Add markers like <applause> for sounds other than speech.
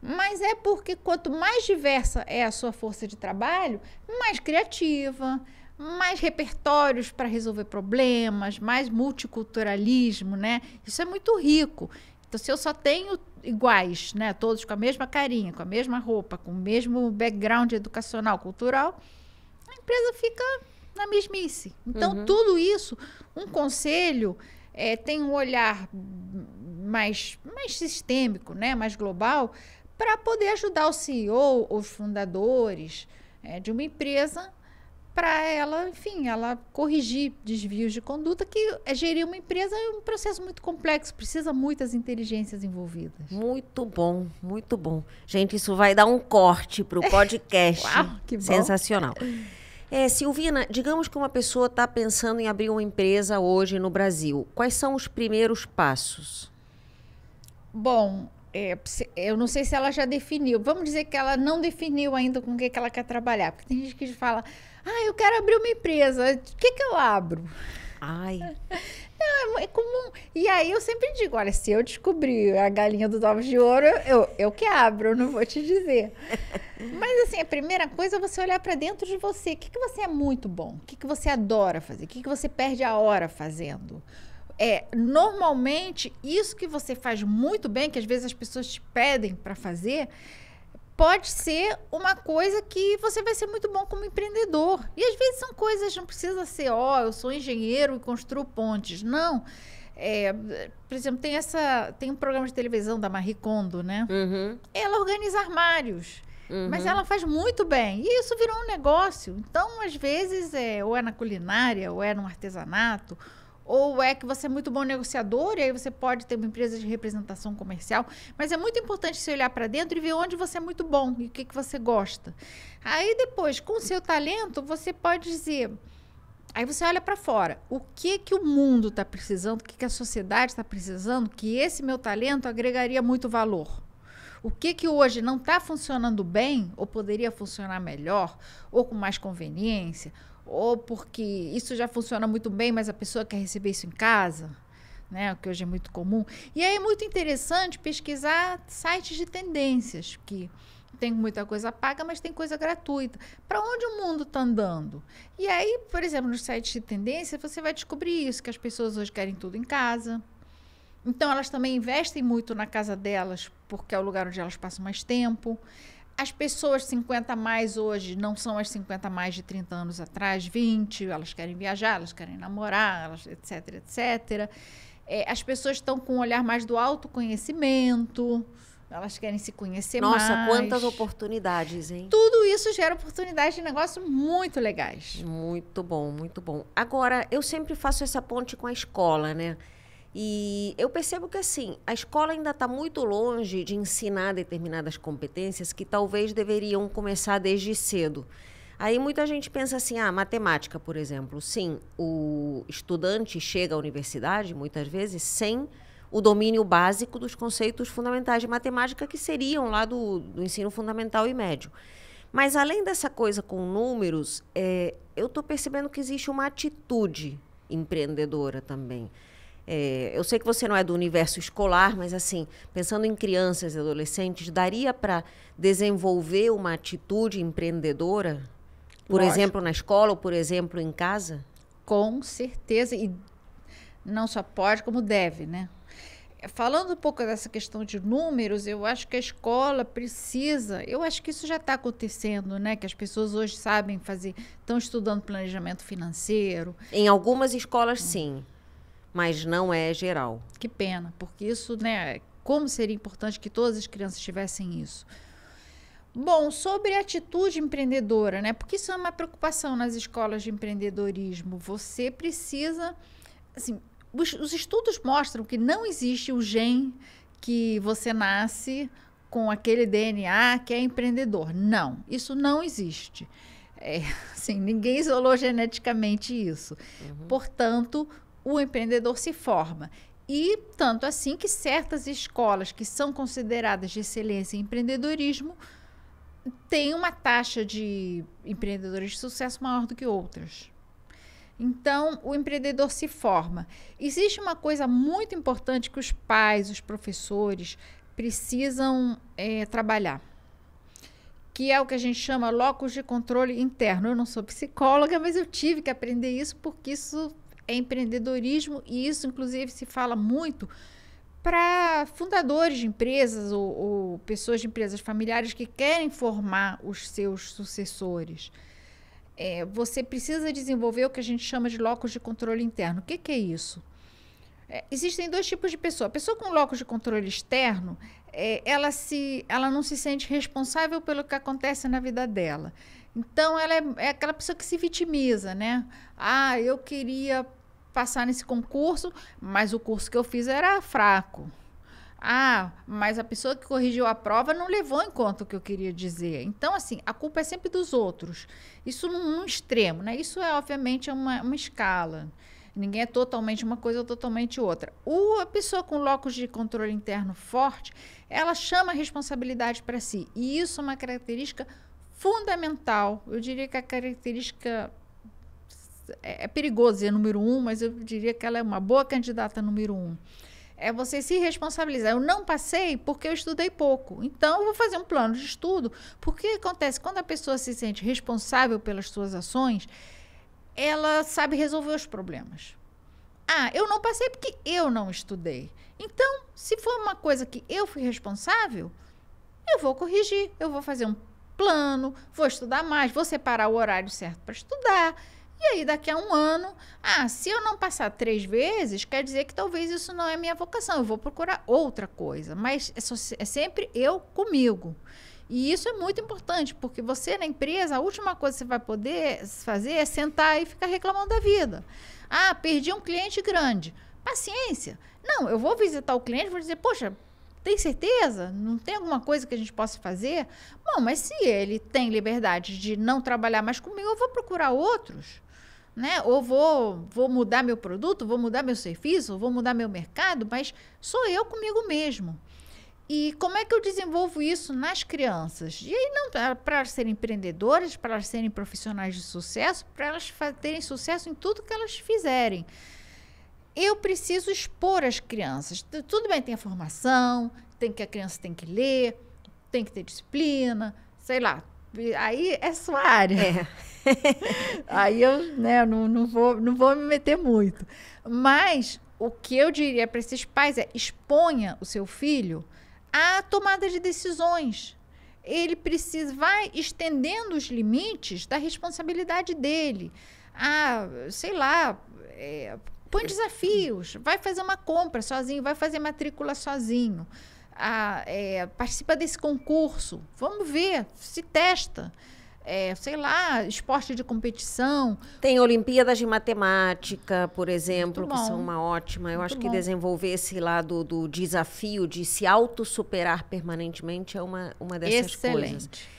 Mas é porque quanto mais diversa é a sua força de trabalho, mais criativa, mais repertórios para resolver problemas, mais multiculturalismo, né? Isso é muito rico. Então, se eu só tenho iguais, né? Todos com a mesma carinha, com a mesma roupa, com o mesmo background educacional, cultural, a empresa fica na mesmice. Então, uhum. tudo isso, um conselho é, tem um olhar mais, mais sistêmico, né? Mais global para poder ajudar o CEO, os fundadores é, de uma empresa, para ela, enfim, ela corrigir desvios de conduta, que é gerir uma empresa é um processo muito complexo, precisa muitas inteligências envolvidas. Muito bom, muito bom. Gente, isso vai dar um corte para o <laughs> podcast. Uau, que bom. Sensacional. É, Silvina, digamos que uma pessoa está pensando em abrir uma empresa hoje no Brasil. Quais são os primeiros passos? Bom, é, eu não sei se ela já definiu. Vamos dizer que ela não definiu ainda com o que, que ela quer trabalhar. Porque tem gente que fala, ah, eu quero abrir uma empresa. O que, que eu abro? Ai. <laughs> Não, é, é comum. E aí eu sempre digo, olha, se eu descobrir a galinha dos ovos de ouro, eu, eu que abro, eu não vou te dizer. <laughs> Mas assim, a primeira coisa é você olhar para dentro de você. O que, que você é muito bom? O que, que você adora fazer? O que, que você perde a hora fazendo? é, normalmente, isso que você faz muito bem, que às vezes as pessoas te pedem para fazer, pode ser uma coisa que você vai ser muito bom como empreendedor. E às vezes são coisas, não precisa ser, ó, oh, eu sou engenheiro e construo pontes. Não. É, por exemplo, tem essa tem um programa de televisão da Marie Kondo, né? Uhum. Ela organiza armários. Uhum. Mas ela faz muito bem. E isso virou um negócio. Então, às vezes, é, ou é na culinária, ou é no artesanato, ou é que você é muito bom negociador e aí você pode ter uma empresa de representação comercial. Mas é muito importante você olhar para dentro e ver onde você é muito bom e o que, que você gosta. Aí depois, com o seu talento, você pode dizer. Aí você olha para fora. O que que o mundo está precisando? O que, que a sociedade está precisando? Que esse meu talento agregaria muito valor. O que, que hoje não está funcionando bem, ou poderia funcionar melhor, ou com mais conveniência, ou porque isso já funciona muito bem, mas a pessoa quer receber isso em casa, né? O que hoje é muito comum. E aí é muito interessante pesquisar sites de tendências, que tem muita coisa paga, mas tem coisa gratuita. Para onde o mundo está andando? E aí, por exemplo, nos sites de tendência, você vai descobrir isso, que as pessoas hoje querem tudo em casa então elas também investem muito na casa delas, porque é o lugar onde elas passam mais tempo. As pessoas 50 a mais hoje não são as 50 a mais de 30 anos atrás, 20, elas querem viajar, elas querem namorar, elas, etc, etc. É, as pessoas estão com um olhar mais do autoconhecimento, elas querem se conhecer Nossa, mais. Nossa, quantas oportunidades, hein? Tudo isso gera oportunidades de negócio muito legais. Muito bom, muito bom. Agora, eu sempre faço essa ponte com a escola, né? E eu percebo que assim, a escola ainda está muito longe de ensinar determinadas competências que talvez deveriam começar desde cedo. Aí muita gente pensa assim, ah, matemática, por exemplo. Sim, o estudante chega à universidade muitas vezes sem o domínio básico dos conceitos fundamentais de matemática que seriam lá do, do ensino fundamental e médio. Mas além dessa coisa com números, é, eu estou percebendo que existe uma atitude empreendedora também. É, eu sei que você não é do universo escolar, mas assim, pensando em crianças e adolescentes, daria para desenvolver uma atitude empreendedora? Por Lógico. exemplo, na escola ou, por exemplo, em casa? Com certeza. E não só pode, como deve, né? Falando um pouco dessa questão de números, eu acho que a escola precisa. Eu acho que isso já está acontecendo, né? Que as pessoas hoje sabem fazer, estão estudando planejamento financeiro. Em algumas escolas, sim mas não é geral. Que pena, porque isso, né? Como seria importante que todas as crianças tivessem isso. Bom, sobre a atitude empreendedora, né? Porque isso é uma preocupação nas escolas de empreendedorismo. Você precisa, assim, os, os estudos mostram que não existe o gen que você nasce com aquele DNA que é empreendedor. Não, isso não existe. É, <laughs> assim, ninguém isolou geneticamente isso. Uhum. Portanto, o empreendedor se forma. E tanto assim que certas escolas que são consideradas de excelência em empreendedorismo têm uma taxa de empreendedores de sucesso maior do que outras. Então, o empreendedor se forma. Existe uma coisa muito importante que os pais, os professores precisam é, trabalhar, que é o que a gente chama locus de controle interno. Eu não sou psicóloga, mas eu tive que aprender isso porque isso é empreendedorismo e isso, inclusive, se fala muito para fundadores de empresas ou, ou, pessoas de empresas familiares que querem formar os seus sucessores. É, você precisa desenvolver o que a gente chama de locus de controle interno. O que, que é isso? É, existem dois tipos de pessoa. A pessoa com locus de controle externo, é, ela, se, ela não se sente responsável pelo que acontece na vida dela. Então, ela é, é, aquela pessoa que se vitimiza, né? Ah, eu queria passar nesse concurso, mas o curso que eu fiz era fraco. Ah, mas a pessoa que corrigiu a prova não levou em conta o que eu queria dizer. Então, assim, a culpa é sempre dos outros. Isso num, num extremo, né? Isso é, obviamente, é uma, uma escala. Ninguém é totalmente uma coisa ou totalmente outra. O, a pessoa com locus de controle interno forte, ela chama a responsabilidade para si. E isso é uma característica fundamental. Eu diria que a característica é, é, perigoso dizer número um, mas eu diria que ela é uma boa candidata número um. É você se responsabilizar. Eu não passei porque eu estudei pouco. Então, eu vou fazer um plano de estudo. Porque acontece, quando a pessoa se sente responsável pelas suas ações, ela sabe resolver os problemas. Ah, eu não passei porque eu não estudei. Então, se for uma coisa que eu fui responsável, eu vou corrigir, eu vou fazer um plano, vou estudar mais, vou separar o horário certo para estudar. E aí, daqui a um ano, ah, se eu não passar três vezes, quer dizer que talvez isso não é minha vocação, eu vou procurar outra coisa. Mas é, só, é sempre eu comigo. E isso é muito importante, porque você na empresa, a última coisa que você vai poder fazer é sentar e ficar reclamando da vida. Ah, perdi um cliente grande. Paciência. Não, eu vou visitar o cliente, vou dizer, poxa, tem certeza? Não tem alguma coisa que a gente possa fazer? Bom, mas se ele tem liberdade de não trabalhar mais comigo, eu vou procurar outros né? Ou vou, vou mudar meu produto, vou mudar meu serviço, vou mudar meu mercado, mas sou eu comigo mesmo. E como é que eu desenvolvo isso nas crianças? E aí não para serem empreendedoras, para serem profissionais de sucesso, para elas terem sucesso em tudo que elas fizerem. Eu preciso expor as crianças. Tudo bem, tem a formação, tem que a criança tem que ler, tem que ter disciplina, sei lá, Aí é sua área. É. <laughs> Aí eu né, não, não, vou, não vou me meter muito. Mas o que eu diria para esses pais é exponha o seu filho à tomada de decisões. Ele precisa, vai estendendo os limites da responsabilidade dele. Ah, sei lá, é, põe desafios, vai fazer uma compra sozinho, vai fazer matrícula sozinho a, é, participa desse concurso, vamos ver, se testa. É, sei lá, esporte de competição. Tem Olimpíadas de Matemática, por exemplo, que são uma ótima. Eu Muito acho que desenvolver esse lado do desafio de se autossuperar permanentemente é uma, uma dessas Excelente. coisas. Excelente.